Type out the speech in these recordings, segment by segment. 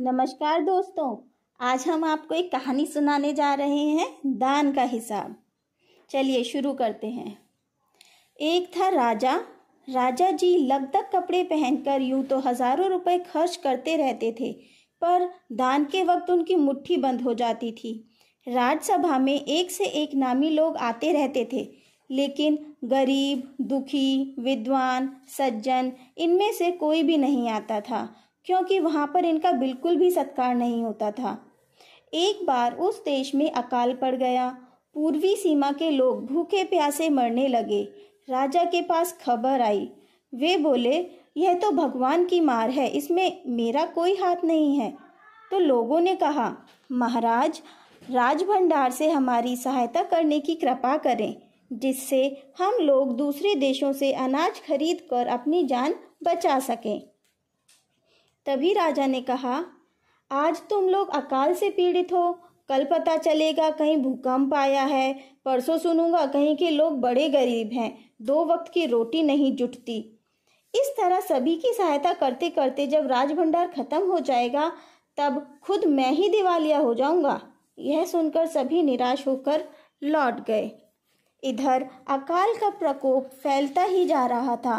नमस्कार दोस्तों आज हम आपको एक कहानी सुनाने जा रहे हैं दान का हिसाब चलिए शुरू करते हैं एक था राजा राजा जी तक कपड़े पहनकर यूं तो हजारों रुपए खर्च करते रहते थे पर दान के वक्त उनकी मुट्ठी बंद हो जाती थी राज्यसभा में एक से एक नामी लोग आते रहते थे लेकिन गरीब दुखी विद्वान सज्जन इनमें से कोई भी नहीं आता था क्योंकि वहाँ पर इनका बिल्कुल भी सत्कार नहीं होता था एक बार उस देश में अकाल पड़ गया पूर्वी सीमा के लोग भूखे प्यासे मरने लगे राजा के पास खबर आई वे बोले यह तो भगवान की मार है इसमें मेरा कोई हाथ नहीं है तो लोगों ने कहा महाराज राज भंडार से हमारी सहायता करने की कृपा करें जिससे हम लोग दूसरे देशों से अनाज खरीद कर अपनी जान बचा सकें तभी राजा ने कहा आज तुम लोग अकाल से पीड़ित हो कल पता चलेगा कहीं भूकंप आया है परसों सुनूंगा कहीं के लोग बड़े गरीब हैं दो वक्त की रोटी नहीं जुटती इस तरह सभी की सहायता करते करते जब राजभंडार खत्म हो जाएगा तब खुद मैं ही दिवालिया हो जाऊंगा यह सुनकर सभी निराश होकर लौट गए इधर अकाल का प्रकोप फैलता ही जा रहा था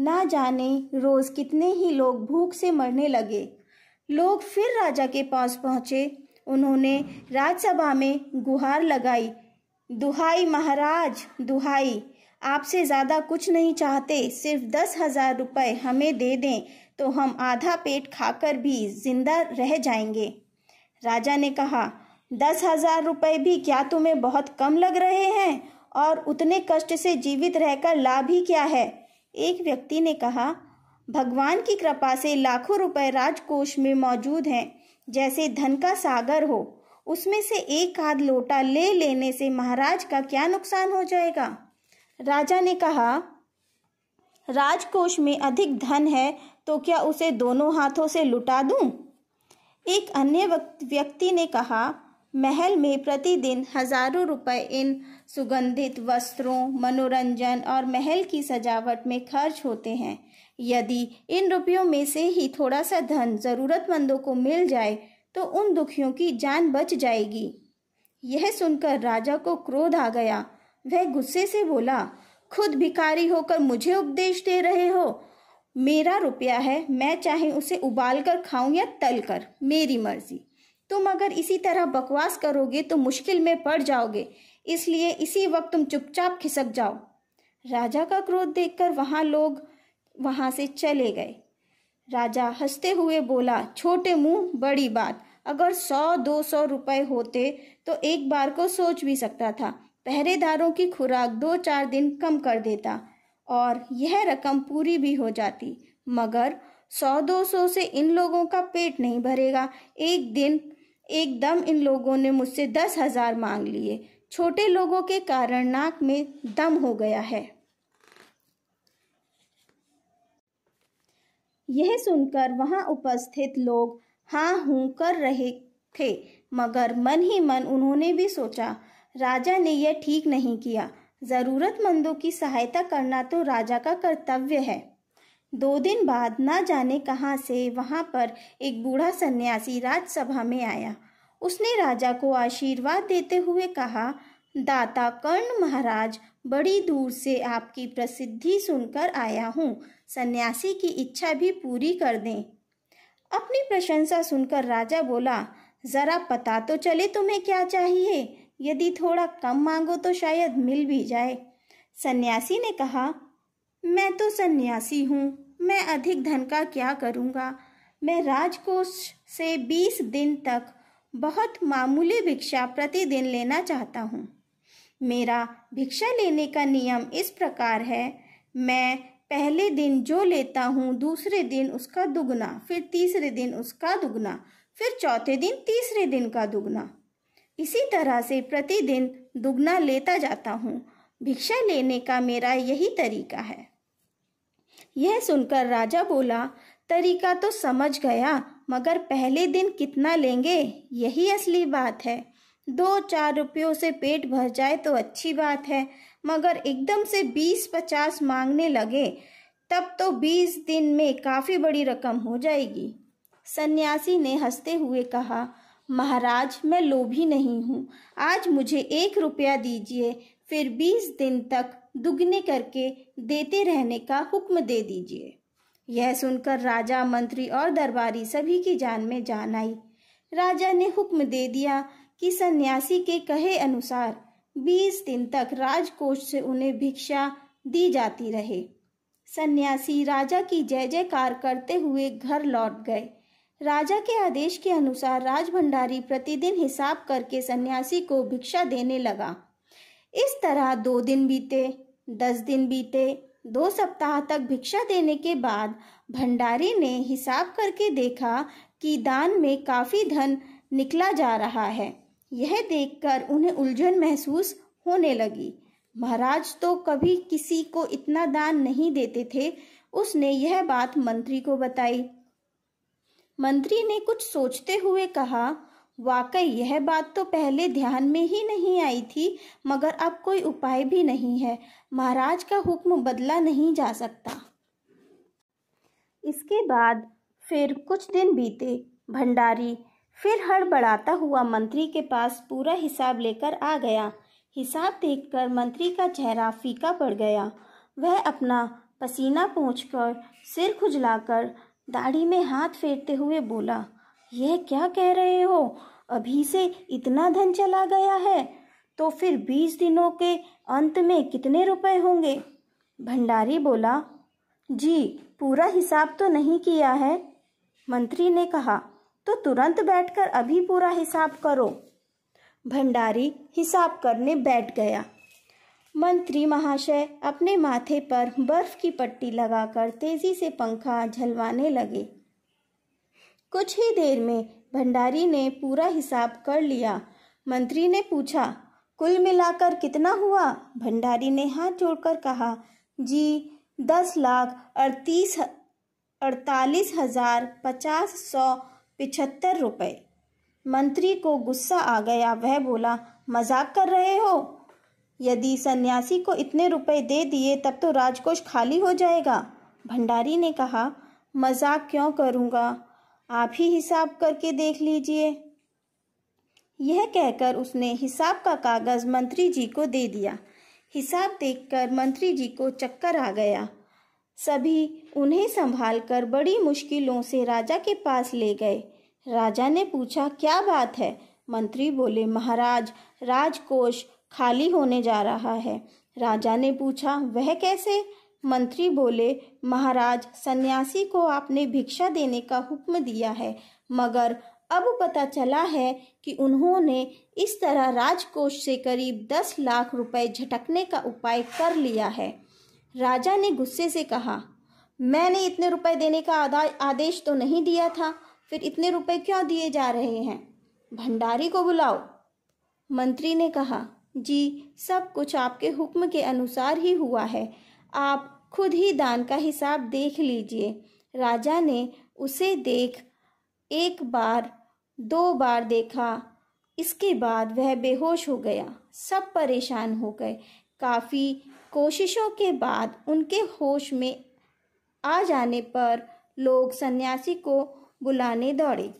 ना जाने रोज कितने ही लोग भूख से मरने लगे लोग फिर राजा के पास पहुंचे उन्होंने राज्यसभा में गुहार लगाई दुहाई महाराज दुहाई आपसे ज़्यादा कुछ नहीं चाहते सिर्फ दस हजार रुपये हमें दे दें तो हम आधा पेट खाकर भी जिंदा रह जाएंगे राजा ने कहा दस हजार रुपये भी क्या तुम्हें बहुत कम लग रहे हैं और उतने कष्ट से जीवित रहकर लाभ ही क्या है एक व्यक्ति ने कहा भगवान की कृपा से लाखों रुपए राजकोष में मौजूद हैं जैसे धन का सागर हो उसमें से एक आध लोटा ले लेने से महाराज का क्या नुकसान हो जाएगा राजा ने कहा राजकोष में अधिक धन है तो क्या उसे दोनों हाथों से लुटा दूं? एक अन्य व्यक्ति ने कहा महल में प्रतिदिन हजारों रुपए इन सुगंधित वस्त्रों मनोरंजन और महल की सजावट में खर्च होते हैं यदि इन रुपयों में से ही थोड़ा सा धन ज़रूरतमंदों को मिल जाए तो उन दुखियों की जान बच जाएगी यह सुनकर राजा को क्रोध आ गया वह गुस्से से बोला खुद भिखारी होकर मुझे उपदेश दे रहे हो मेरा रुपया है मैं चाहे उसे उबाल कर खाऊं या तल कर मेरी मर्जी तुम अगर इसी तरह बकवास करोगे तो मुश्किल में पड़ जाओगे इसलिए इसी वक्त तुम चुपचाप खिसक जाओ राजा का क्रोध देखकर वहां लोग वहां से चले गए राजा हंसते हुए बोला छोटे मुंह बड़ी बात अगर सौ दो सौ रुपये होते तो एक बार को सोच भी सकता था पहरेदारों की खुराक दो चार दिन कम कर देता और यह रकम पूरी भी हो जाती मगर सौ दो सौ से इन लोगों का पेट नहीं भरेगा एक दिन एकदम इन लोगों ने मुझसे दस हजार मांग लिए छोटे लोगों के कारण नाक में दम हो गया है यह सुनकर वहां उपस्थित लोग हाँ हूँ कर रहे थे मगर मन ही मन उन्होंने भी सोचा राजा ने यह ठीक नहीं किया ज़रूरतमंदों की सहायता करना तो राजा का कर्तव्य है दो दिन बाद ना जाने कहाँ से वहाँ पर एक बूढ़ा सन्यासी राजसभा में आया उसने राजा को आशीर्वाद देते हुए कहा दाता कर्ण महाराज बड़ी दूर से आपकी प्रसिद्धि सुनकर आया हूँ सन्यासी की इच्छा भी पूरी कर दें अपनी प्रशंसा सुनकर राजा बोला ज़रा पता तो चले तुम्हें क्या चाहिए यदि थोड़ा कम मांगो तो शायद मिल भी जाए सन्यासी ने कहा मैं तो सन्यासी हूँ मैं अधिक धन का क्या करूँगा मैं राजकोष से बीस दिन तक बहुत मामूली भिक्षा प्रतिदिन लेना चाहता हूँ मेरा भिक्षा लेने का नियम इस प्रकार है मैं पहले दिन जो लेता हूँ दूसरे दिन उसका दुगना फिर तीसरे दिन उसका दुगना फिर चौथे दिन तीसरे दिन का दुगना इसी तरह से प्रतिदिन दुगना लेता जाता हूँ भिक्षा लेने का मेरा यही तरीका है यह सुनकर राजा बोला तरीका तो समझ गया मगर पहले दिन कितना लेंगे यही असली बात है दो चार रुपयों से पेट भर जाए तो अच्छी बात है मगर एकदम से बीस पचास मांगने लगे तब तो बीस दिन में काफ़ी बड़ी रकम हो जाएगी सन्यासी ने हंसते हुए कहा महाराज मैं लोभी नहीं हूँ आज मुझे एक रुपया दीजिए फिर बीस दिन तक दुगने करके देते रहने का हुक्म दे दीजिए यह सुनकर राजा मंत्री और दरबारी सभी की जान में जान आई राजा ने हुक्म दे दिया कि सन्यासी के कहे अनुसार बीस दिन तक राजकोष से उन्हें भिक्षा दी जाती रहे सन्यासी राजा की जय जयकार करते हुए घर लौट गए राजा के आदेश के अनुसार राजभंडारी प्रतिदिन हिसाब करके सन्यासी को भिक्षा देने लगा इस तरह दो दिन बीते दस दिन बीते दो सप्ताह तक भिक्षा देने के बाद भंडारी ने हिसाब करके देखा कि दान में काफ़ी धन निकला जा रहा है यह देखकर उन्हें उलझन महसूस होने लगी महाराज तो कभी किसी को इतना दान नहीं देते थे उसने यह बात मंत्री को बताई मंत्री ने कुछ सोचते हुए कहा वाकई यह बात तो पहले ध्यान में ही नहीं आई थी मगर अब कोई उपाय भी नहीं है महाराज का हुक्म बदला नहीं जा सकता इसके बाद फिर कुछ दिन बीते भंडारी फिर हड़बड़ाता हुआ मंत्री के पास पूरा हिसाब लेकर आ गया हिसाब देखकर मंत्री का चेहरा फीका पड़ गया वह अपना पसीना पोंछकर सिर खुजलाकर दाढ़ी में हाथ फेरते हुए बोला यह क्या कह रहे हो अभी से इतना धन चला गया है तो फिर बीस दिनों के अंत में कितने रुपए होंगे भंडारी बोला जी पूरा हिसाब तो नहीं किया है मंत्री ने कहा तो तुरंत बैठकर अभी पूरा हिसाब करो भंडारी हिसाब करने बैठ गया मंत्री महाशय अपने माथे पर बर्फ की पट्टी लगाकर तेजी से पंखा झलवाने लगे कुछ ही देर में भंडारी ने पूरा हिसाब कर लिया मंत्री ने पूछा कुल मिलाकर कितना हुआ भंडारी ने हाथ जोड़कर कहा जी दस लाख अड़तीस अड़तालीस हजार पचास सौ पिछहत्तर रुपये मंत्री को गुस्सा आ गया वह बोला मजाक कर रहे हो यदि सन्यासी को इतने रुपए दे दिए तब तो राजकोष खाली हो जाएगा भंडारी ने कहा मजाक क्यों करूँगा आप ही हिसाब करके देख लीजिए यह कहकर उसने हिसाब का कागज़ मंत्री जी को दे दिया हिसाब देखकर मंत्री जी को चक्कर आ गया सभी उन्हें संभाल कर बड़ी मुश्किलों से राजा के पास ले गए राजा ने पूछा क्या बात है मंत्री बोले महाराज राजकोष खाली होने जा रहा है राजा ने पूछा वह कैसे मंत्री बोले महाराज सन्यासी को आपने भिक्षा देने का हुक्म दिया है मगर अब पता चला है कि उन्होंने इस तरह राजकोष से करीब दस लाख रुपए झटकने का उपाय कर लिया है राजा ने गुस्से से कहा मैंने इतने रुपए देने का आदेश तो नहीं दिया था फिर इतने रुपए क्यों दिए जा रहे हैं भंडारी को बुलाओ मंत्री ने कहा जी सब कुछ आपके हुक्म के अनुसार ही हुआ है आप खुद ही दान का हिसाब देख लीजिए राजा ने उसे देख एक बार दो बार देखा इसके बाद वह बेहोश हो गया सब परेशान हो गए काफ़ी कोशिशों के बाद उनके होश में आ जाने पर लोग सन्यासी को बुलाने दौड़े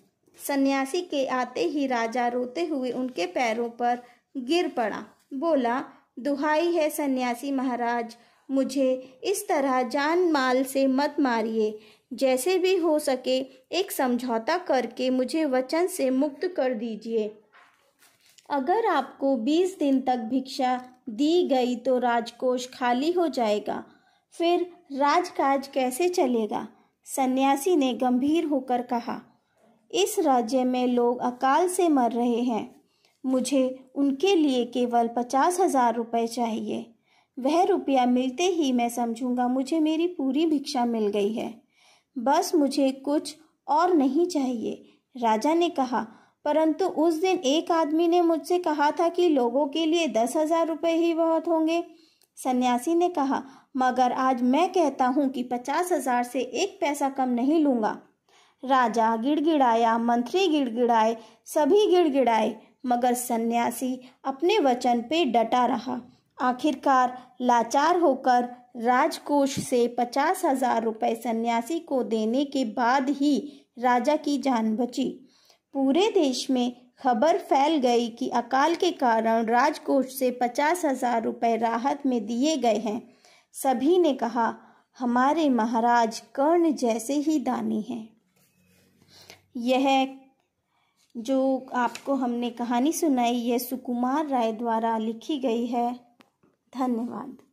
सन्यासी के आते ही राजा रोते हुए उनके पैरों पर गिर पड़ा बोला दुहाई है सन्यासी महाराज मुझे इस तरह जान माल से मत मारिए जैसे भी हो सके एक समझौता करके मुझे वचन से मुक्त कर दीजिए अगर आपको बीस दिन तक भिक्षा दी गई तो राजकोष खाली हो जाएगा फिर राजकाज कैसे चलेगा सन्यासी ने गंभीर होकर कहा इस राज्य में लोग अकाल से मर रहे हैं मुझे उनके लिए केवल पचास हजार रुपये चाहिए वह रुपया मिलते ही मैं समझूंगा मुझे मेरी पूरी भिक्षा मिल गई है बस मुझे कुछ और नहीं चाहिए राजा ने कहा परंतु उस दिन एक आदमी ने मुझसे कहा था कि लोगों के लिए दस हजार रुपये ही बहुत होंगे सन्यासी ने कहा मगर आज मैं कहता हूँ कि पचास हजार से एक पैसा कम नहीं लूंगा राजा गिड़गिड़ाया मंत्री गिड़गिड़ाए सभी गिड़गिड़ाए मगर सन्यासी अपने वचन पे डटा रहा आखिरकार लाचार होकर राजकोष से पचास हजार रुपये सन्यासी को देने के बाद ही राजा की जान बची पूरे देश में खबर फैल गई कि अकाल के कारण राजकोष से पचास हजार रुपये राहत में दिए गए हैं सभी ने कहा हमारे महाराज कर्ण जैसे ही दानी हैं यह जो आपको हमने कहानी सुनाई यह सुकुमार राय द्वारा लिखी गई है धन्यवाद